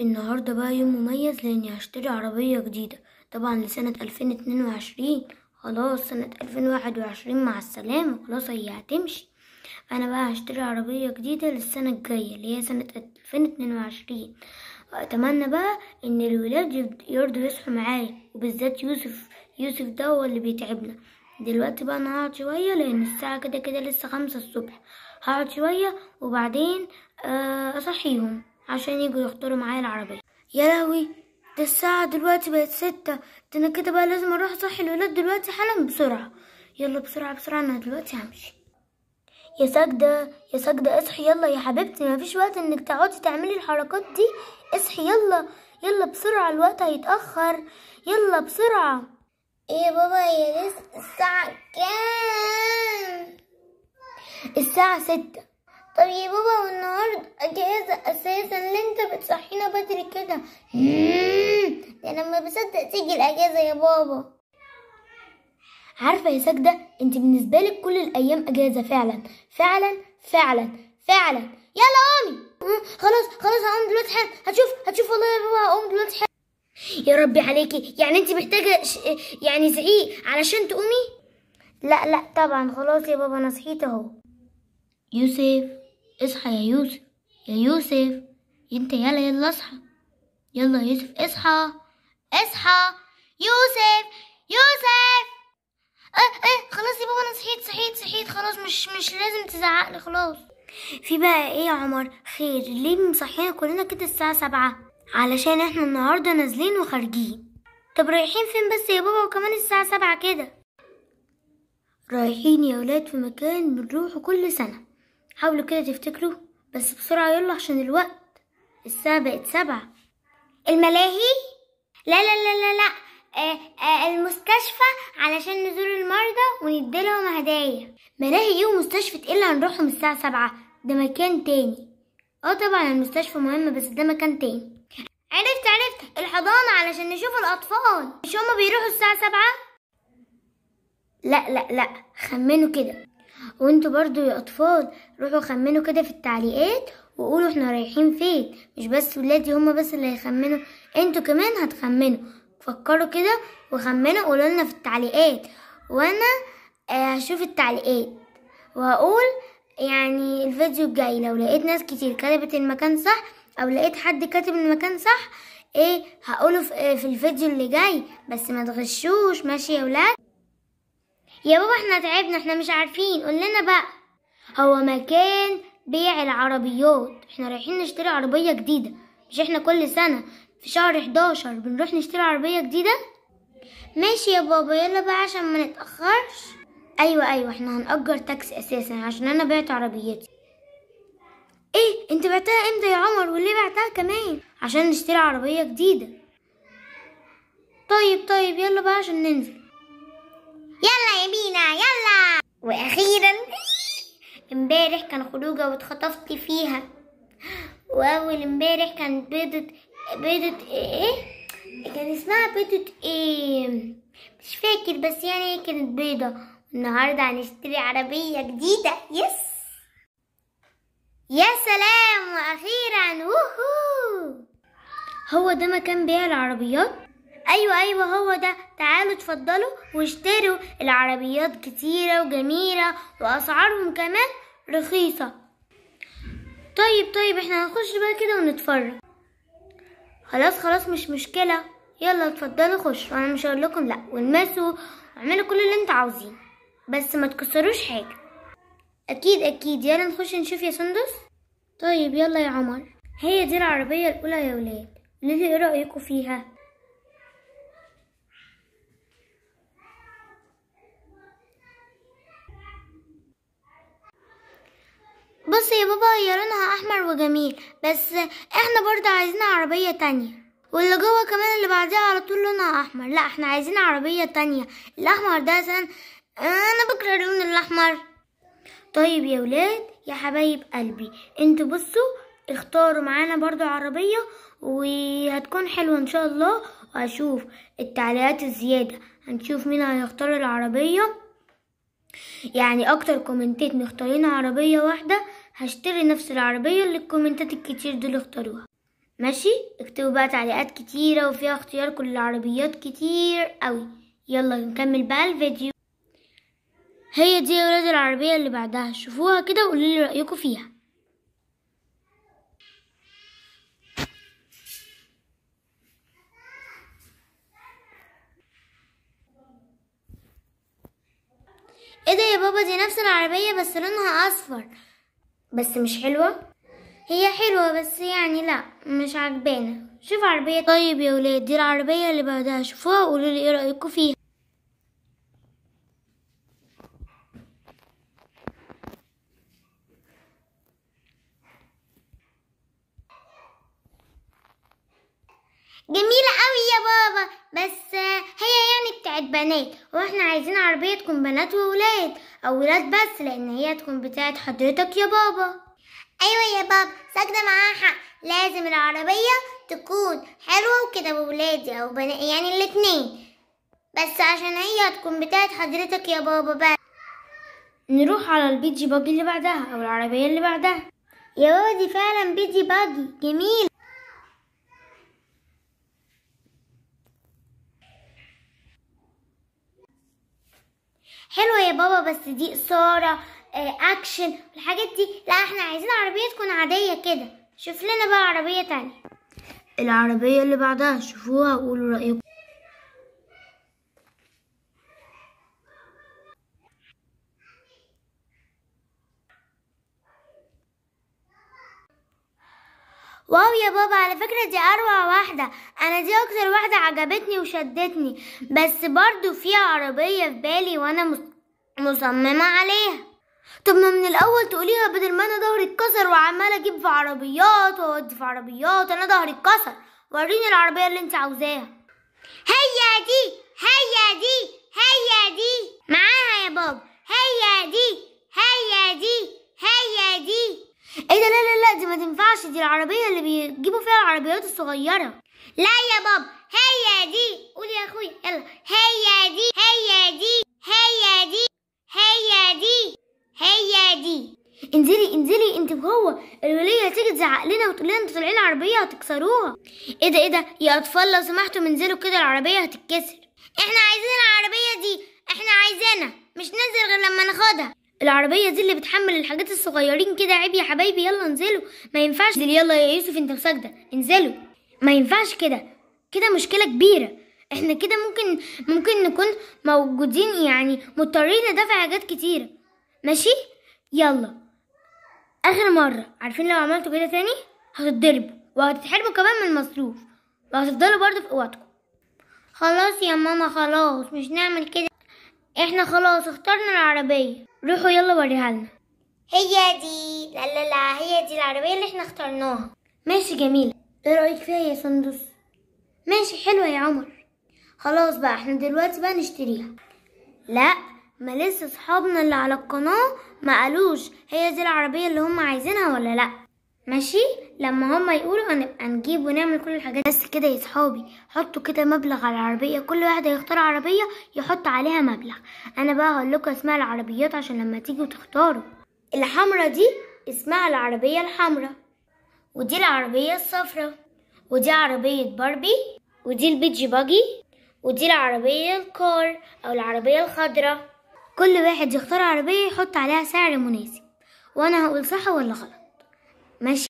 النهاردة بقى يوم مميز لاني هشتري عربية جديدة طبعا لسنة الفين اتنين وعشرين خلاص سنة الفين واحد وعشرين مع السلامة خلاص هي هتمشي انا بقى هشتري عربية جديدة للسنة الجاية اللي هي سنة الفين اتنين وعشرين واتمنى بقى ان الولاد يرضوا يصحوا معايا وبالذات يوسف يوسف ده هو اللي بيتعبنا دلوقتي بقى انا هقعد شوية لان الساعة كده كده لسه خمسة الصبح هقعد شوية وبعدين آه، اصحيهم عشان يجوا يختاروا معايا العربية يا لهوي ده الساعة دلوقتي بقت ستة ده أنا كده بقى لازم أروح أصحي الولاد دلوقتي حالا بسرعة يلا بسرعة بسرعة أنا دلوقتي همشي يا ساجدة يا ساجدة اصحي يلا يا حبيبتي مفيش وقت انك تقعدي تعملي الحركات دي اصحي يلا يلا بسرعة الوقت هيتأخر يلا بسرعة ايه يا بابا هي الساعة كام الساعة ستة طب يا بابا والنهارده اجازه اساسا اللي انت بتصحينا بدري كده ده انا ما بصدق تيجي الاجازه يا بابا عارفه يا ساجده انت بالنسبه لك كل الايام اجازه فعلا فعلا فعلا فعلا يلا قومي خلاص خلاص هقوم دلوقتي حالا هتشوف هتشوف والله يا بابا هقوم دلوقتي حالا يا ربي عليكي يعني انت محتاجه يعني زعيق علشان تقومي لا لا طبعا خلاص يا بابا انا صحيت اهو يوسف اصحى يا يوسف يا يوسف انت يلا يلا اصحى يلا يا يوسف اصحى اصحى يوسف يوسف اه اه خلاص يا بابا انا صحيت صحيت صحيت خلاص مش مش لازم تزعقلي خلاص في بقى ايه يا عمر خير ليه مصحينا كلنا كده الساعة سبعة علشان احنا النهاردة نازلين وخارجين طب رايحين فين بس يا بابا وكمان الساعة سبعة كده رايحين يا ولاد في مكان بنروحه كل سنة حاولوا كده تفتكروا بس بسرعة يلا عشان الوقت الساعة بقت سبعة الملاهي لا لا لا لا لا آه، آه، المستشفى علشان نزور المرضى ونديلهم هدايا ملاهي ايه ومستشفى ايه اللي هنروحهم الساعة سبعة ده مكان تاني اه طبعا المستشفى مهم بس ده مكان تاني عرفت عرفت الحضانة علشان نشوف الأطفال مش هما بيروحوا الساعة سبعة؟ لا لا لا خمنوا كده وانتوا برضو يا اطفال روحوا خمنوا كده في التعليقات وقولوا احنا رايحين فين مش بس ولادي هما بس اللي هيخمنوا انتوا كمان هتخمنوا فكروا كده وخمنوا قولوا لنا في التعليقات وانا آه، هشوف التعليقات وهقول يعني الفيديو الجاي لو لقيت ناس كتير كتبت المكان صح او لقيت حد كاتب المكان صح ايه هقوله في آه، الفيديو اللي جاي بس ما تغشوش ماشي يا ولاد يا بابا احنا تعبنا احنا مش عارفين قول لنا بقى هو مكان بيع العربيات احنا رايحين نشتري عربية جديدة مش احنا كل سنة في شهر 11 بنروح نشتري عربية جديدة ماشي يا بابا يلا بقى عشان ما نتأخرش ايوه ايوه احنا هنأجر تاكسي اساسا عشان انا بعت عربيتي ايه انت بعتها امتى يا عمر وليه بعتها كمان عشان نشتري عربية جديدة طيب طيب يلا بقى عشان ننزل بينا يلا واخيرا امبارح كان خروجه واتخطفت فيها واول امبارح كان بيضة بيضة ايه كان اسمها بيضة ايه مش فاكر بس يعني هي كانت بيضة النهاردة هنشتري عربية جديدة يس يا سلام واخيرا ووهو هو ده مكان بيع العربيات ايوه ايوه هو ده تعالوا اتفضلوا واشتروا العربيات كتيرة وجميلة واسعارهم كمان رخيصة طيب طيب احنا هنخش بقى كده ونتفرج خلاص خلاص مش مشكلة يلا اتفضلوا خشوا انا مش هقول لكم لا والمسوا اعملوا كل اللي انتوا عاوزينه بس ما تكسروش حاجة اكيد اكيد يلا نخش نشوف يا سندس طيب يلا يا عمر هي دي العربية الاولى يا ولاد ليه ايه رايكم فيها بص يا بابا لونها احمر وجميل بس احنا برضه عايزين عربيه تانية واللي جوه كمان اللي بعديها على طول لونها احمر لا احنا عايزين عربيه تانية الاحمر ده سن انا بكره اللون الاحمر طيب يا ولاد يا حبايب قلبي انتوا بصوا اختاروا معانا برضو عربية وهتكون حلوة ان شاء الله وهشوف التعليقات الزيادة هنشوف مين هيختار العربية يعني اكتر كومنتات مختارين عربية واحدة هشتري نفس العربية اللي الكومنتات الكتير دول اختاروها ماشي اكتبوا بقى تعليقات كتيرة وفيها اختيار كل العربيات كتير قوي يلا نكمل بقى الفيديو هي دي يا ولاد العربية اللي بعدها شوفوها كده وقولولي رأيكم فيها ايه ده يا بابا دي نفس العربية بس لونها اصفر بس مش حلوة هي حلوة بس يعني لا مش عجبانة شوف عربية طيب يا ولاد دي العربية اللي بعدها شوفوها وقولولي ايه رأيكم فيها بنات واحنا عايزين عربية تكون بنات وولاد او ولاد بس لان هي تكون بتاعت حضرتك يا بابا ايوه يا بابا ساكنه معاها حق لازم العربية تكون حلوة وكده بولادي او بنات يعني الاتنين بس عشان هي تكون بتاعت حضرتك يا بابا بس نروح على البيجي باجي اللي بعدها او العربية اللي بعدها يا بابا دي فعلا بيجي باجي جميل حلوه يا بابا بس دي اثاره اكشن آه، الحاجات دي لا احنا عايزين عربيه تكون عاديه كده شوف لنا بقى عربيه تانية العربيه اللي بعدها شوفوها وقولوا رايكم واو يا بابا على فكرة دي أروع واحدة أنا دي أكتر واحدة عجبتني وشدتني بس برضو فيها عربية في بالي وأنا مصممة عليها طب ما من الأول تقوليها بدل ما أنا ظهري اتكسر وعمالة أجيب في عربيات وأودي في عربيات أنا ظهري اتكسر وريني العربية اللي أنت عاوزاها هيا دي هيا دي هيا دي معاها يا بابا هيا دي هيا دي هيا دي ايه ده لا لا لا دي ما تنفعش دي العربية اللي بيجيبوا فيها العربيات الصغيرة لا يا بابا هي دي قول يا اخوي يلا هي دي هي دي هي دي هي دي هي دي انزلي انزلي انت جوه الولية هتيجي تزعق لنا وتقول لنا انتوا طالعين العربية هتكسروها ايه ده ايه ده يا اطفال لو سمحتوا منزلوا كده العربية هتتكسر احنا عايزين العربية دي احنا عايزينها مش ننزل غير لما ناخدها العربيه دي اللي بتحمل الحاجات الصغيرين كده عيب يا حبايبي يلا انزلوا ما ينفعش دي يلا يا يوسف انت مساجده انزلوا ما ينفعش كده كده مشكله كبيره احنا كده ممكن ممكن نكون موجودين يعني مضطرين ندفع حاجات كتيره ماشي يلا اخر مره عارفين لو عملتوا كده تاني هتتضربوا وهتتحرموا كمان من المصروف وهتفضلوا برضه في اوضتكم خلاص يا ماما خلاص مش نعمل كده احنا خلاص اخترنا العربية روحوا يلا وريها لنا هي دي لا لا لا هي دي العربية اللي احنا اخترناها ماشي جميلة ايه رأيك فيها يا سندس ماشي حلوة يا عمر خلاص بقى احنا دلوقتي بقى نشتريها لا ما لسه صحابنا اللي على القناة ما قالوش هي دي العربية اللي هم عايزينها ولا لا ماشي لما هما يقولوا هنبقى نجيب ونعمل كل الحاجات بس كده يا صحابي حطوا كده مبلغ على العربيه كل واحد هيختار عربيه يحط عليها مبلغ انا بقى هقول لكم اسماء العربيات عشان لما تيجوا تختاروا الحمرة دي اسمها العربيه الحمرة ودي العربيه الصفراء ودي عربيه باربي ودي البيجي باجي ودي العربيه الكار او العربيه الخضراء كل واحد يختار عربيه يحط عليها سعر مناسب وانا هقول صح ولا غلط ماشي